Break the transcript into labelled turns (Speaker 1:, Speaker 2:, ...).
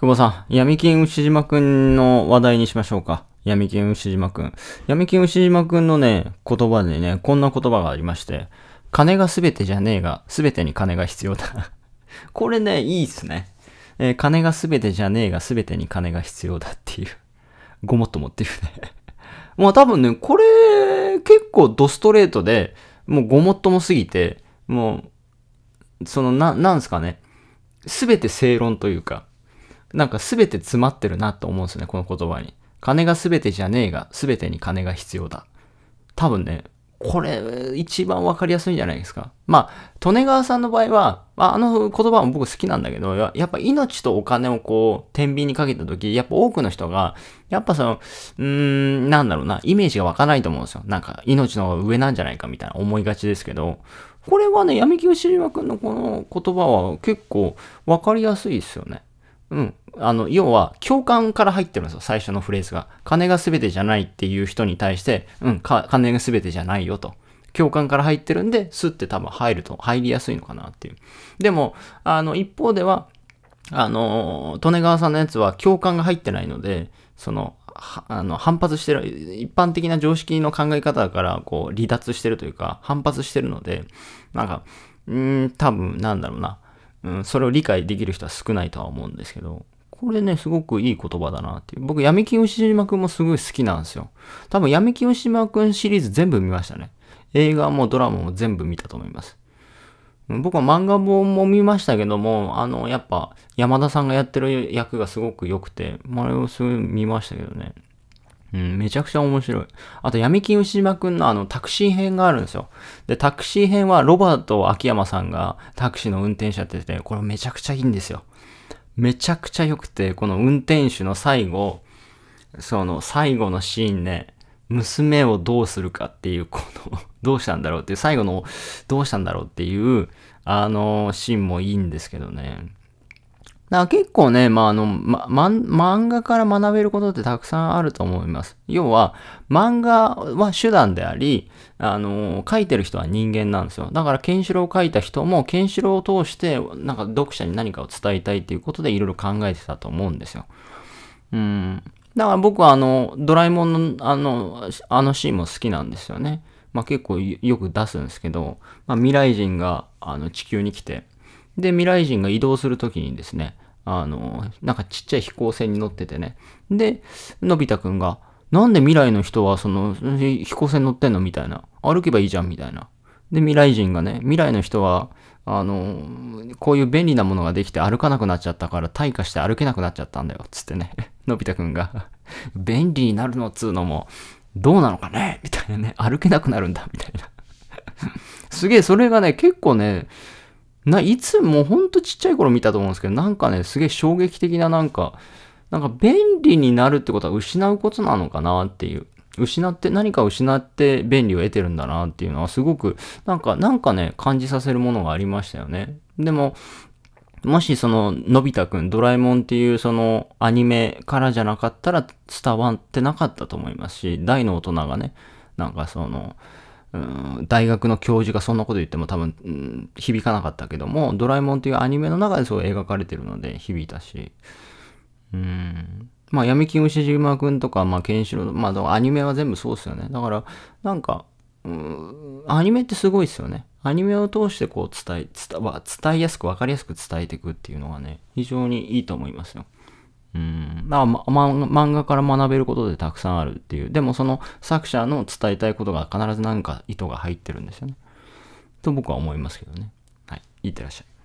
Speaker 1: 久保さん、闇金牛島くんの話題にしましょうか。闇金牛島くん。闇金牛島くんのね、言葉でね、こんな言葉がありまして、金がすべてじゃねえが、すべてに金が必要だ これね、いいっすね。えー、金がすべてじゃねえが、すべてに金が必要だっていう。ごもっともっていうね まあ多分ね、これ、結構ドストレートで、もうごもっともすぎて、もう、その、な、なんすかね。すべて正論というか、なんか全て詰まってるなと思うんですよね、この言葉に。金が全てじゃねえが、全てに金が必要だ。多分ね、これ、一番わかりやすいんじゃないですか。まあ、利根川さんの場合は、あの言葉も僕好きなんだけど、やっぱ命とお金をこう、天秤にかけた時、やっぱ多くの人が、やっぱその、うーん、なんだろうな、イメージがわかないと思うんですよ。なんか、命の方が上なんじゃないかみたいな思いがちですけど、これはね、闇清志郎君のこの言葉は結構わかりやすいですよね。うん。あの、要は、共感から入ってるんですよ、最初のフレーズが。金が全てじゃないっていう人に対して、うん、金が全てじゃないよと。共感から入ってるんで、スって多分入ると、入りやすいのかなっていう。でも、あの、一方では、あの、利根川さんのやつは共感が入ってないので、その、あの反発してる、一般的な常識の考え方から、こう、離脱してるというか、反発してるので、なんか、うん、多分、なんだろうな。うん、それを理解できる人は少ないとは思うんですけど、これね、すごくいい言葉だなっていう。僕、闇金牛島くんもすごい好きなんですよ。多分、闇金牛島くんシリーズ全部見ましたね。映画もドラマも全部見たと思います。僕は漫画本も見ましたけども、あの、やっぱ、山田さんがやってる役がすごく良くて、まあ、れをすぐ見ましたけどね。うん、めちゃくちゃ面白い。あと、闇金牛島くんのあの、タクシー編があるんですよ。で、タクシー編はロバート秋山さんがタクシーの運転手やってて、これめちゃくちゃいいんですよ。めちゃくちゃ良くて、この運転手の最後、その最後のシーンね、娘をどうするかっていう、このどうしたんだろうっていう、最後の、どうしたんだろうっていう、あのシーンもいいんですけどね。だ結構ね、まあ、あの、ま、漫画から学べることってたくさんあると思います。要は、漫画は手段であり、あの、書いてる人は人間なんですよ。だから、ケンシロウを書いた人も、ケンシロウを通して、なんか読者に何かを伝えたいっていうことで、いろいろ考えてたと思うんですよ。うん。だから僕は、あの、ドラえもんの、あの、あのシーンも好きなんですよね。まあ、結構よく出すんですけど、まあ、未来人が、あの、地球に来て、で、未来人が移動するときにですね、あの、なんかちっちゃい飛行船に乗っててね。で、のび太くんが、なんで未来の人はその飛行船乗ってんのみたいな。歩けばいいじゃんみたいな。で、未来人がね、未来の人は、あの、こういう便利なものができて歩かなくなっちゃったから退化して歩けなくなっちゃったんだよ。つってね、のび太くんが 便利になるのっつうのも、どうなのかねみたいなね、歩けなくなるんだ、みたいなすげえ、それがね、結構ね、な、いつもほんとちっちゃい頃見たと思うんですけど、なんかね、すげえ衝撃的ななんか、なんか便利になるってことは失うことなのかなっていう。失って、何か失って便利を得てるんだなっていうのはすごく、なんか、なんかね、感じさせるものがありましたよね。でも、もしその、のび太くん、ドラえもんっていうそのアニメからじゃなかったら伝わってなかったと思いますし、大の大人がね、なんかその、うん、大学の教授がそんなこと言っても多分、うん、響かなかったけども、ドラえもんというアニメの中でそう描かれてるので響いたし、うん。まあ、闇金牛島くんとか、まあ、ケンシロウ、まあ、アニメは全部そうですよね。だから、なんか、うん、アニメってすごいですよね。アニメを通してこう伝え、伝伝えやすく、わかりやすく伝えていくっていうのがね、非常にいいと思いますよ。うん、まあ、ま、漫画から学べることでたくさんあるっていう。でもその作者の伝えたいことが必ず何か意図が入ってるんですよね。と僕は思いますけどね。はい。いってらっしゃい。